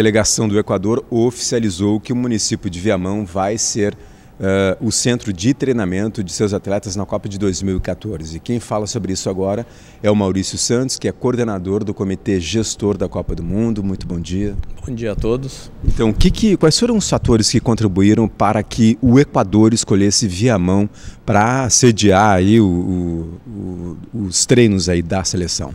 delegação do Equador oficializou que o município de Viamão vai ser uh, o centro de treinamento de seus atletas na Copa de 2014. E quem fala sobre isso agora é o Maurício Santos, que é coordenador do Comitê Gestor da Copa do Mundo. Muito bom dia. Bom dia a todos. Então, que, que, quais foram os fatores que contribuíram para que o Equador escolhesse Viamão para sediar aí o, o, o, os treinos aí da seleção?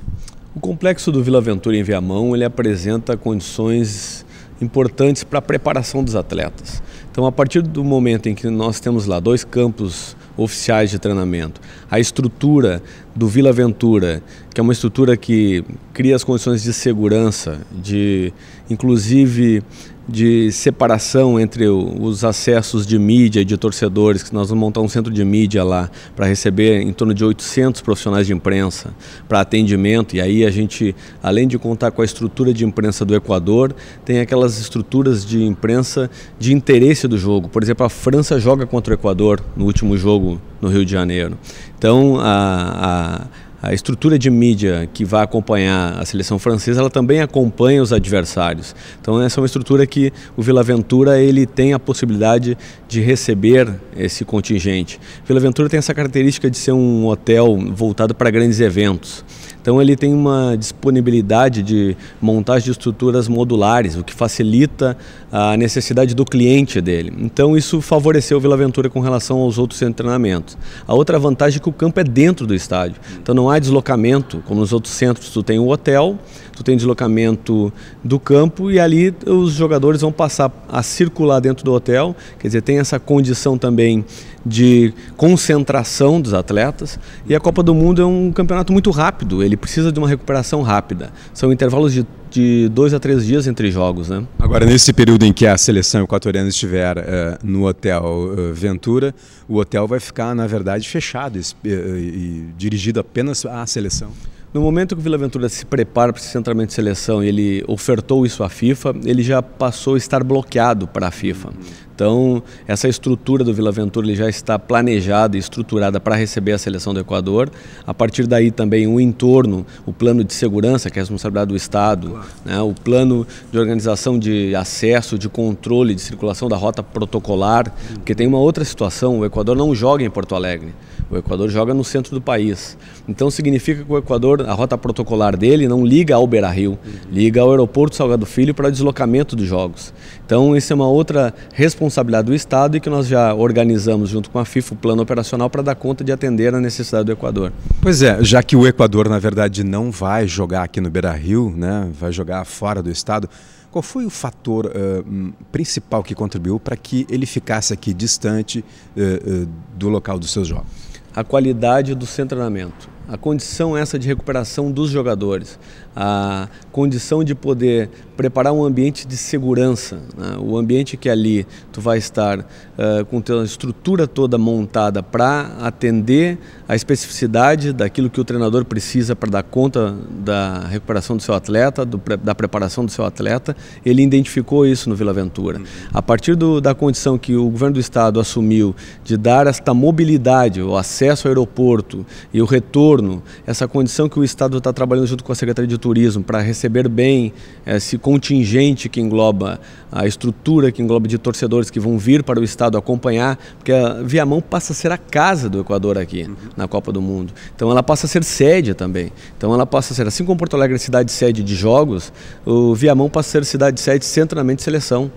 O complexo do Vila Aventura em Viamão ele apresenta condições importantes para a preparação dos atletas. Então, a partir do momento em que nós temos lá dois campos oficiais de treinamento, a estrutura do Vila Ventura, que é uma estrutura que cria as condições de segurança, de inclusive de separação entre os acessos de mídia e de torcedores, que nós vamos montar um centro de mídia lá para receber em torno de 800 profissionais de imprensa para atendimento. E aí a gente, além de contar com a estrutura de imprensa do Equador, tem aquelas estruturas de imprensa de interesse do jogo. Por exemplo, a França joga contra o Equador no último jogo no Rio de Janeiro. Então, a, a, a estrutura de mídia que vai acompanhar a seleção francesa, ela também acompanha os adversários. Então, essa é uma estrutura que o Vila Ventura ele tem a possibilidade de receber esse contingente. Vila Ventura tem essa característica de ser um hotel voltado para grandes eventos. Então ele tem uma disponibilidade de montagem de estruturas modulares, o que facilita a necessidade do cliente dele. Então isso favoreceu o Vila Aventura com relação aos outros centros de treinamento. A outra vantagem é que o campo é dentro do estádio, então não há deslocamento, como nos outros centros tu tem o hotel, tu tem deslocamento do campo e ali os jogadores vão passar a circular dentro do hotel, quer dizer, tem essa condição também de concentração dos atletas. E a Copa do Mundo é um campeonato muito rápido, ele precisa de uma recuperação rápida. São intervalos de, de dois a três dias entre jogos. Né? Agora, nesse período em que a seleção equatoriana estiver uh, no Hotel uh, Ventura, o hotel vai ficar, na verdade, fechado e, e, eh, e dirigido apenas à seleção? No momento que o Vila Ventura se prepara para esse centramento de seleção e ele ofertou isso à FIFA, ele já passou a estar bloqueado para a FIFA. Então, essa estrutura do Vila Ventura ele já está planejada e estruturada para receber a seleção do Equador. A partir daí também o entorno, o plano de segurança, que é a responsabilidade do Estado, né? o plano de organização de acesso, de controle, de circulação da rota protocolar, porque tem uma outra situação, o Equador não joga em Porto Alegre, o Equador joga no centro do país. Então significa que o Equador a rota protocolar dele não liga ao Beira Rio, uhum. liga ao aeroporto Salgado Filho para deslocamento dos jogos. Então, isso é uma outra responsabilidade do Estado e que nós já organizamos junto com a FIFA o plano operacional para dar conta de atender a necessidade do Equador. Pois é, já que o Equador, na verdade, não vai jogar aqui no Beira Rio, né, vai jogar fora do Estado. Qual foi o fator uh, principal que contribuiu para que ele ficasse aqui distante uh, uh, do local dos seus jogos? A qualidade do seu treinamento a condição essa de recuperação dos jogadores, a condição de poder preparar um ambiente de segurança, né? o ambiente que ali tu vai estar uh, com a estrutura toda montada para atender a especificidade daquilo que o treinador precisa para dar conta da recuperação do seu atleta, do, da preparação do seu atleta, ele identificou isso no Vila Ventura. Uhum. A partir do, da condição que o governo do estado assumiu de dar esta mobilidade, o acesso ao aeroporto e o retorno retorno, essa condição que o Estado está trabalhando junto com a Secretaria de Turismo para receber bem eh, esse contingente que engloba a estrutura, que engloba de torcedores que vão vir para o Estado acompanhar, porque a Viamão passa a ser a casa do Equador aqui uhum. na Copa do Mundo. Então ela passa a ser sede também. Então ela passa a ser, assim como Porto Alegre é cidade sede de jogos, o Viamão passa a ser cidade sede centralmente de seleção.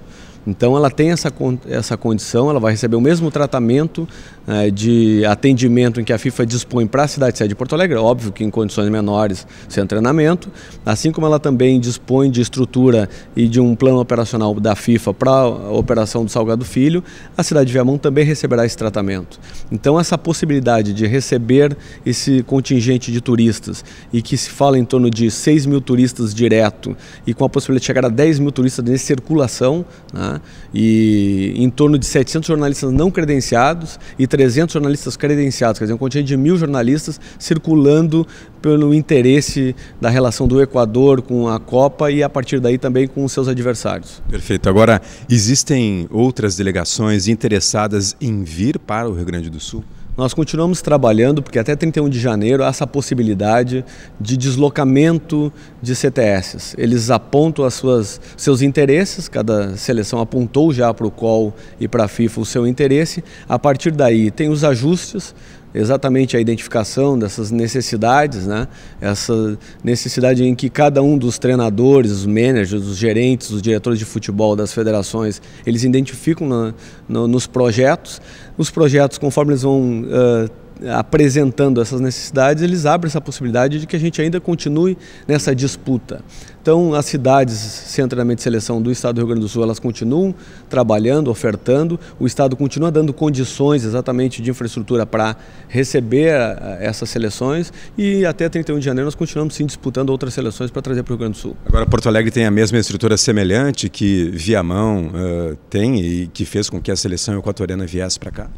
Então ela tem essa, essa condição, ela vai receber o mesmo tratamento né, de atendimento em que a FIFA dispõe para a cidade sede de Porto Alegre, óbvio que em condições menores sem treinamento, assim como ela também dispõe de estrutura e de um plano operacional da FIFA para a operação do Salgado Filho, a cidade de Viamão também receberá esse tratamento. Então essa possibilidade de receber esse contingente de turistas e que se fala em torno de 6 mil turistas direto e com a possibilidade de chegar a 10 mil turistas de circulação, né, e em torno de 700 jornalistas não credenciados e 300 jornalistas credenciados, quer dizer, um contingente de mil jornalistas circulando pelo interesse da relação do Equador com a Copa e a partir daí também com seus adversários. Perfeito. Agora, existem outras delegações interessadas em vir para o Rio Grande do Sul? Nós continuamos trabalhando, porque até 31 de janeiro há essa possibilidade de deslocamento de CTSs. Eles apontam as suas, seus interesses, cada seleção apontou já para o COL e para a FIFA o seu interesse. A partir daí tem os ajustes, exatamente a identificação dessas necessidades, né? essa necessidade em que cada um dos treinadores, os managers, os gerentes, os diretores de futebol das federações, eles identificam na, no, nos projetos. Os projetos, conforme eles vão uh, apresentando essas necessidades, eles abrem essa possibilidade de que a gente ainda continue nessa disputa. Então, as cidades, centralmente de seleção do Estado do Rio Grande do Sul, elas continuam trabalhando, ofertando, o Estado continua dando condições exatamente de infraestrutura para receber eh, essas seleções e até 31 de janeiro nós continuamos sim disputando outras seleções para trazer para o Rio Grande do Sul. Agora, Porto Alegre tem a mesma estrutura semelhante que Viamão uh, tem e que fez com que a seleção equatoriana viesse para cá?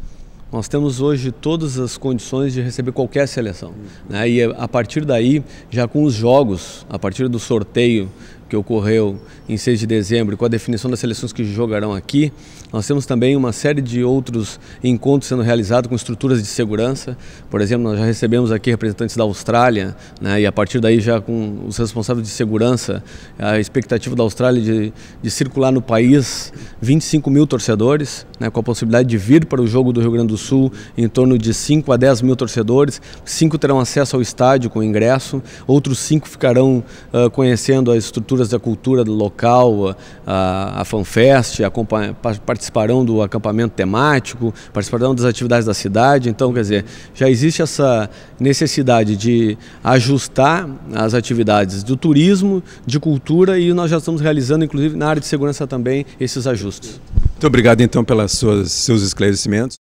Nós temos hoje todas as condições de receber qualquer seleção. Né? E a partir daí, já com os jogos, a partir do sorteio que ocorreu em 6 de dezembro, com a definição das seleções que jogarão aqui. Nós temos também uma série de outros encontros sendo realizados com estruturas de segurança. Por exemplo, nós já recebemos aqui representantes da Austrália, né, e a partir daí já com os responsáveis de segurança, a expectativa da Austrália de, de circular no país 25 mil torcedores, né, com a possibilidade de vir para o jogo do Rio Grande do Sul em torno de 5 a 10 mil torcedores. Cinco terão acesso ao estádio com ingresso, outros cinco ficarão uh, conhecendo a estrutura figuras da cultura local, a, a FanFest, participarão do acampamento temático, participarão das atividades da cidade. Então, quer dizer, já existe essa necessidade de ajustar as atividades do turismo, de cultura e nós já estamos realizando, inclusive na área de segurança também, esses ajustes. Muito obrigado então pelos seus esclarecimentos.